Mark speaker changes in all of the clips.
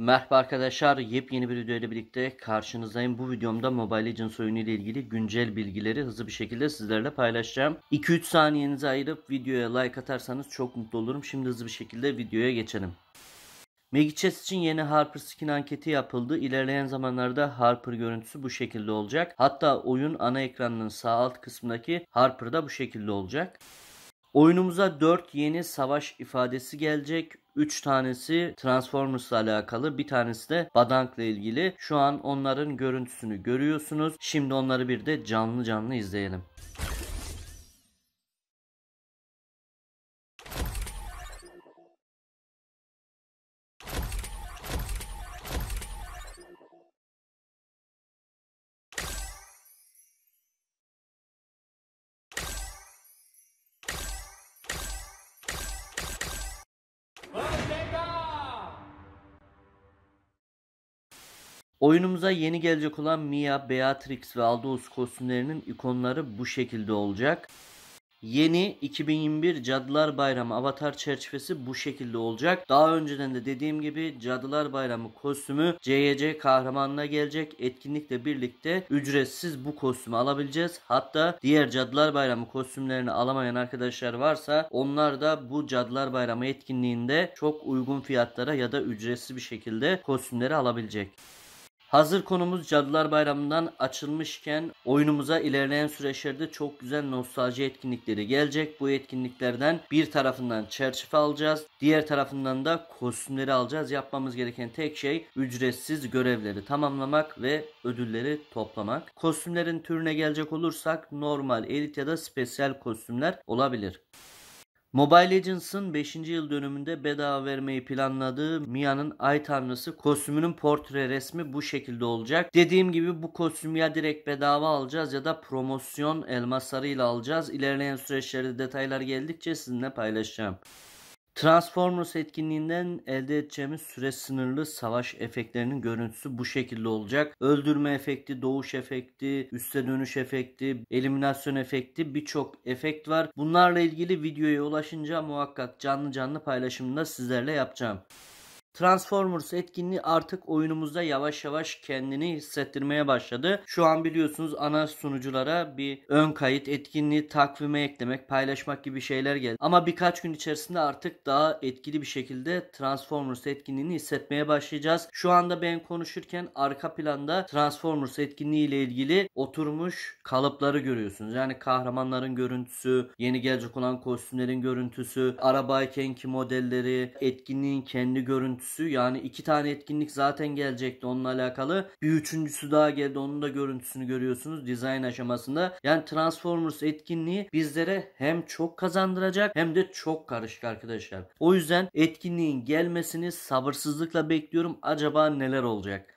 Speaker 1: Merhaba arkadaşlar, yepyeni bir video ile birlikte karşınızdayım. Bu videomda Mobile Legends oyunu ile ilgili güncel bilgileri hızlı bir şekilde sizlerle paylaşacağım. 2-3 saniyenizi ayırıp videoya like atarsanız çok mutlu olurum. Şimdi hızlı bir şekilde videoya geçelim. Chess için yeni Harper skin anketi yapıldı. İlerleyen zamanlarda Harper görüntüsü bu şekilde olacak. Hatta oyun ana ekranının sağ alt kısmındaki Harper da bu şekilde olacak. Oyunumuza 4 yeni savaş ifadesi gelecek. 3 tanesi Transformers'la alakalı, bir tanesi de Badank'la ilgili. Şu an onların görüntüsünü görüyorsunuz. Şimdi onları bir de canlı canlı izleyelim. Oyunumuza yeni gelecek olan Mia, Beatrix ve Aldous kostümlerinin ikonları bu şekilde olacak. Yeni 2021 Cadılar Bayramı avatar çerçevesi bu şekilde olacak. Daha önceden de dediğim gibi Cadılar Bayramı kostümü CYC kahramanına gelecek. Etkinlikle birlikte ücretsiz bu kostümü alabileceğiz. Hatta diğer Cadılar Bayramı kostümlerini alamayan arkadaşlar varsa onlar da bu Cadılar Bayramı etkinliğinde çok uygun fiyatlara ya da ücretsiz bir şekilde kostümleri alabilecek. Hazır konumuz Cadılar Bayramı'ndan açılmışken oyunumuza ilerleyen süreçlerde çok güzel nostalji etkinlikleri gelecek. Bu etkinliklerden bir tarafından çerçeve alacağız. Diğer tarafından da kostümleri alacağız. Yapmamız gereken tek şey ücretsiz görevleri tamamlamak ve ödülleri toplamak. Kostümlerin türüne gelecek olursak normal, elit ya da spesiyel kostümler olabilir. Mobile Legends'ın 5. yıl dönümünde bedava vermeyi planladığı Mia'nın Ay Tanrısı kostümünün portre resmi bu şekilde olacak. Dediğim gibi bu kostümü ya direkt bedava alacağız ya da promosyon elmaslarıyla alacağız. İlerleyen süreçlerde detaylar geldikçe sizinle paylaşacağım. Transformers etkinliğinden elde edeceğimiz süre sınırlı savaş efektlerinin görüntüsü bu şekilde olacak. Öldürme efekti, doğuş efekti, üste dönüş efekti, eliminasyon efekti birçok efekt var. Bunlarla ilgili videoya ulaşınca muhakkak canlı canlı paylaşımında sizlerle yapacağım. Transformers etkinliği artık oyunumuzda yavaş yavaş kendini hissettirmeye başladı. Şu an biliyorsunuz ana sunuculara bir ön kayıt etkinliği takvime eklemek, paylaşmak gibi şeyler geldi. Ama birkaç gün içerisinde artık daha etkili bir şekilde Transformers etkinliğini hissetmeye başlayacağız. Şu anda ben konuşurken arka planda Transformers etkinliği ile ilgili oturmuş kalıpları görüyorsunuz. Yani kahramanların görüntüsü, yeni gelecek olan kostümlerin görüntüsü, arabaykenki modelleri, etkinliğin kendi görüntüsü görüntüsü yani iki tane etkinlik zaten gelecekti onunla alakalı. Bir üçüncüsü daha geldi onun da görüntüsünü görüyorsunuz dizayn aşamasında. Yani Transformers etkinliği bizlere hem çok kazandıracak hem de çok karışık arkadaşlar. O yüzden etkinliğin gelmesini sabırsızlıkla bekliyorum. Acaba neler olacak?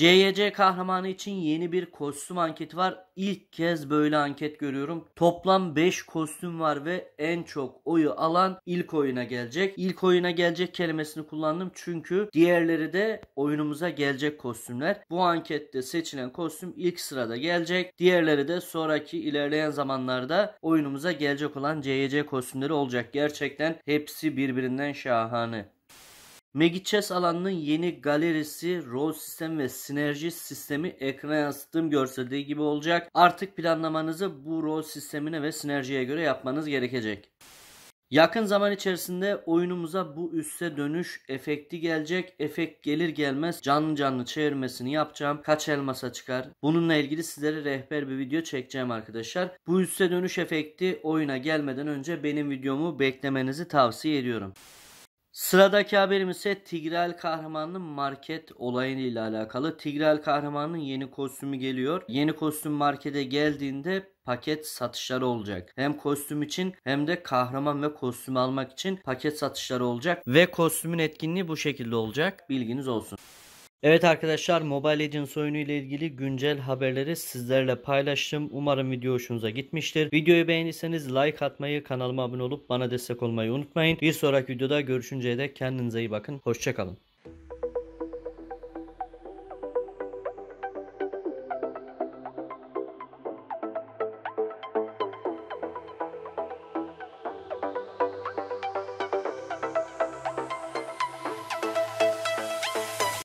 Speaker 1: CYC kahramanı için yeni bir kostüm anketi var. İlk kez böyle anket görüyorum. Toplam 5 kostüm var ve en çok oyu alan ilk oyuna gelecek. İlk oyuna gelecek kelimesini kullandım çünkü diğerleri de oyunumuza gelecek kostümler. Bu ankette seçilen kostüm ilk sırada gelecek. Diğerleri de sonraki ilerleyen zamanlarda oyunumuza gelecek olan CYC kostümleri olacak. Gerçekten hepsi birbirinden şahane. Megichess alanının yeni galerisi, rol sistem ve sinerji sistemi ekrana yansıttığım görseldiği gibi olacak. Artık planlamanızı bu rol sistemine ve sinerjiye göre yapmanız gerekecek. Yakın zaman içerisinde oyunumuza bu üste dönüş efekti gelecek. Efekt gelir gelmez canlı canlı çevirmesini yapacağım. Kaç elmasa çıkar? Bununla ilgili sizlere rehber bir video çekeceğim arkadaşlar. Bu üste dönüş efekti oyuna gelmeden önce benim videomu beklemenizi tavsiye ediyorum. Sıradaki haberimiz ise Tigreal Kahraman'ın market olayıyla ile alakalı. Tigreal Kahraman'ın yeni kostümü geliyor. Yeni kostüm markete geldiğinde paket satışları olacak. Hem kostüm için hem de kahraman ve kostüm almak için paket satışları olacak ve kostümün etkinliği bu şekilde olacak. Bilginiz olsun. Evet arkadaşlar Mobile Legends oyunu ile ilgili güncel haberleri sizlerle paylaştım. Umarım video hoşunuza gitmiştir. Videoyu beğendiyseniz like atmayı, kanalıma abone olup bana destek olmayı unutmayın. Bir sonraki videoda görüşünceye dek kendinize iyi bakın. Hoşçakalın.